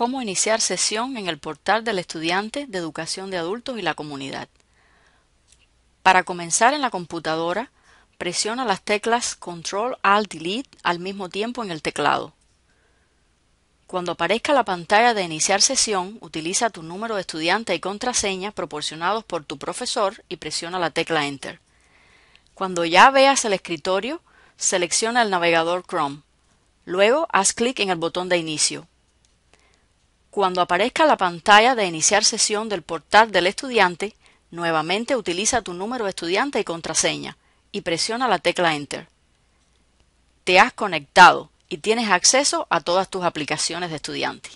Cómo iniciar sesión en el portal del estudiante de educación de adultos y la comunidad. Para comenzar en la computadora, presiona las teclas Control Alt Delete al mismo tiempo en el teclado. Cuando aparezca la pantalla de iniciar sesión, utiliza tu número de estudiante y contraseña proporcionados por tu profesor y presiona la tecla Enter. Cuando ya veas el escritorio, selecciona el navegador Chrome. Luego haz clic en el botón de inicio. Cuando aparezca la pantalla de iniciar sesión del portal del estudiante, nuevamente utiliza tu número de estudiante y contraseña y presiona la tecla Enter. Te has conectado y tienes acceso a todas tus aplicaciones de estudiante.